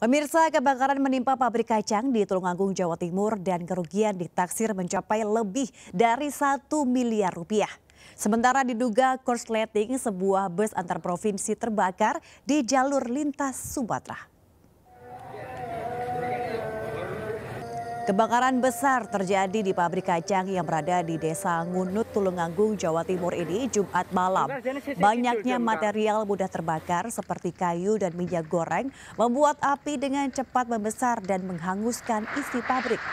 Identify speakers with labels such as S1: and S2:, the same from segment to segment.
S1: Pemirsa, kebakaran menimpa pabrik kacang di Tulungagung, Jawa Timur dan kerugian ditaksir mencapai lebih dari 1 miliar rupiah. Sementara diduga korsleting sebuah bus antar provinsi terbakar di jalur lintas Sumatera. Kebakaran besar terjadi di pabrik kacang yang berada di Desa Ngunut, Tulungagung, Jawa Timur ini Jumat malam. Banyaknya material mudah terbakar seperti kayu dan minyak goreng membuat api dengan cepat membesar dan menghanguskan isi pabrik.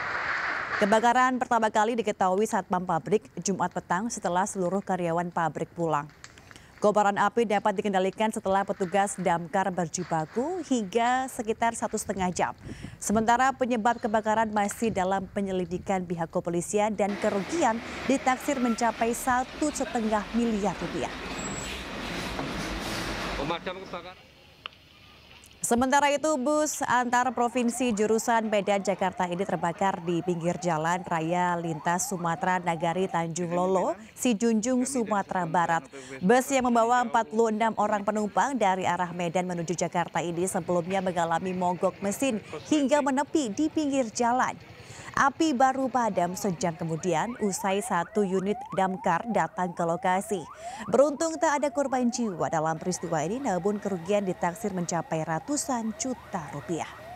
S1: Kebakaran pertama kali diketahui saat pabrik Jumat petang setelah seluruh karyawan pabrik pulang. Kobaran api dapat dikendalikan setelah petugas damkar berjibaku hingga sekitar satu setengah jam. Sementara penyebab kebakaran masih dalam penyelidikan pihak kepolisian dan kerugian ditaksir mencapai satu setengah miliar rupiah. Sementara itu, bus antar provinsi jurusan Medan Jakarta ini terbakar di pinggir jalan raya lintas Sumatera Nagari Tanjung Lolo, Sijunjung, Sumatera Barat. Bus yang membawa 46 orang penumpang dari arah Medan menuju Jakarta ini sebelumnya mengalami mogok mesin hingga menepi di pinggir jalan. Api baru padam sejam kemudian usai satu unit damkar datang ke lokasi. Beruntung tak ada korban jiwa dalam peristiwa ini namun kerugian ditaksir mencapai ratusan juta rupiah.